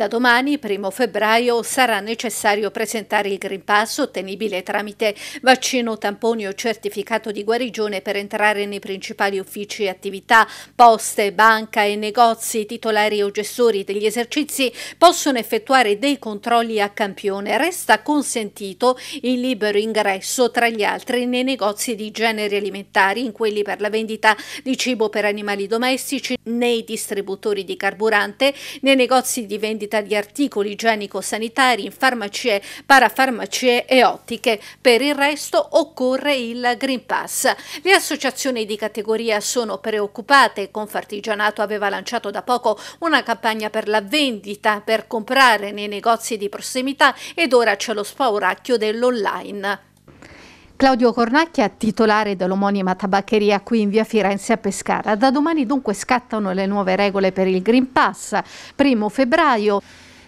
Da domani, primo febbraio, sarà necessario presentare il Green Pass ottenibile tramite vaccino, tamponi o certificato di guarigione per entrare nei principali uffici e attività. Poste, banca e negozi titolari o gestori degli esercizi possono effettuare dei controlli a campione. Resta consentito il libero ingresso, tra gli altri, nei negozi di generi alimentari, in quelli per la vendita di cibo per animali domestici, nei distributori di carburante, nei negozi di vendita vendita di articoli igienico-sanitari in farmacie, parafarmacie e ottiche. Per il resto occorre il Green Pass. Le associazioni di categoria sono preoccupate. Confartigianato aveva lanciato da poco una campagna per la vendita, per comprare nei negozi di prossimità ed ora c'è lo spauracchio dell'online. Claudio Cornacchia, titolare dell'omonima tabaccheria qui in via Firenze a Pescara. Da domani dunque scattano le nuove regole per il Green Pass, primo febbraio.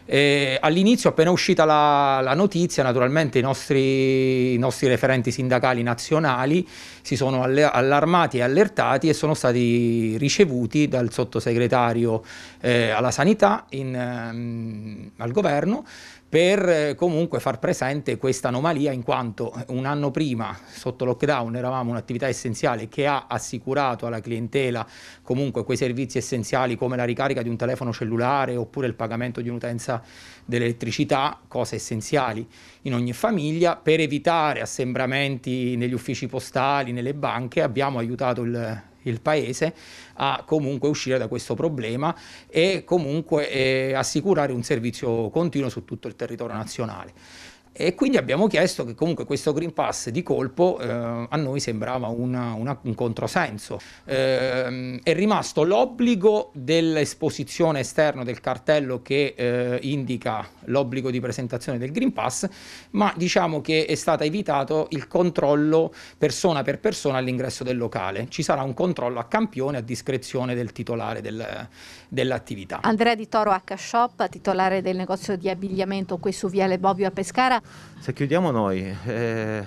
Eh, all'inizio, appena uscita la, la notizia, naturalmente i nostri, i nostri, referenti sindacali nazionali si sono allarmati e allertati e sono stati ricevuti dal sottosegretario eh, alla sanità in, um, al governo per eh, comunque far presente questa anomalia in quanto un anno prima sotto lockdown eravamo un'attività essenziale che ha assicurato alla clientela comunque quei servizi essenziali come la ricarica di un telefono cellulare oppure il pagamento di un'utenza dell'elettricità, cose essenziali in ogni famiglia, per evitare assembramenti negli uffici postali, nelle banche abbiamo aiutato il il Paese a comunque uscire da questo problema e comunque eh, assicurare un servizio continuo su tutto il territorio nazionale. E quindi abbiamo chiesto che comunque questo Green Pass di colpo eh, a noi sembrava una, una, un controsenso. Eh, è rimasto l'obbligo dell'esposizione esterna del cartello che eh, indica l'obbligo di presentazione del Green Pass, ma diciamo che è stato evitato il controllo persona per persona all'ingresso del locale. Ci sarà un controllo a campione a discrezione del titolare del, dell'attività. Andrea Di Toro H-Shop, titolare del negozio di abbigliamento qui su Viale Bovio a Pescara se chiudiamo noi, eh,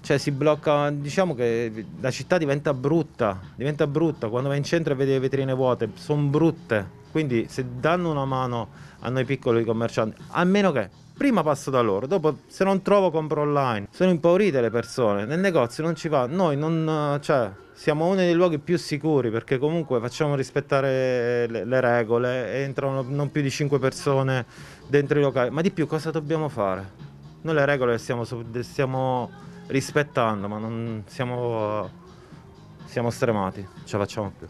cioè si blocca, diciamo che la città diventa brutta, diventa brutta, quando vai in centro e vedi le vetrine vuote, sono brutte, quindi se danno una mano a noi piccoli commercianti, a meno che prima passo da loro, dopo se non trovo compro online, sono impaurite le persone, nel negozio non ci va, noi non, cioè, siamo uno dei luoghi più sicuri perché comunque facciamo rispettare le, le, regole, entrano non più di 5 persone dentro i locali, ma di più cosa dobbiamo fare? Noi le regole stiamo, stiamo rispettando, ma non siamo, siamo stremati, ce la facciamo più.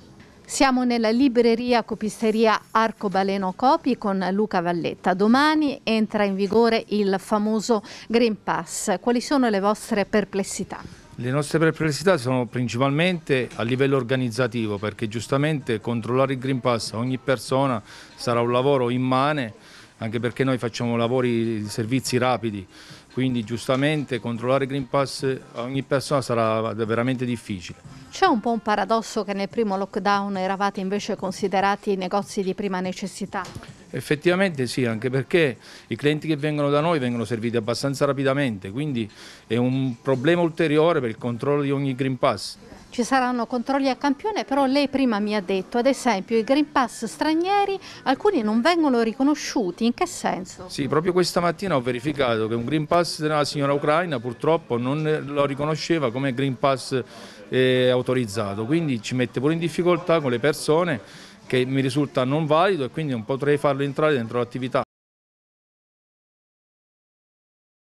Siamo nella libreria copisteria Arcobaleno Copi con Luca Valletta. Domani entra in vigore il famoso Green Pass. Quali sono le vostre perplessità? Le nostre perplessità sono principalmente a livello organizzativo perché giustamente controllare il Green Pass a ogni persona sarà un lavoro immane anche perché noi facciamo lavori, di servizi rapidi, quindi giustamente controllare Green Pass a ogni persona sarà veramente difficile. C'è un po' un paradosso che nel primo lockdown eravate invece considerati i negozi di prima necessità? Effettivamente sì, anche perché i clienti che vengono da noi vengono serviti abbastanza rapidamente, quindi è un problema ulteriore per il controllo di ogni Green Pass. Ci saranno controlli a campione, però lei prima mi ha detto, ad esempio, i Green Pass stranieri, alcuni non vengono riconosciuti, in che senso? Sì, proprio questa mattina ho verificato che un Green Pass della signora Ucraina purtroppo non lo riconosceva come Green Pass eh, autorizzato, quindi ci mette pure in difficoltà con le persone che mi risulta non valido e quindi non potrei farlo entrare dentro l'attività.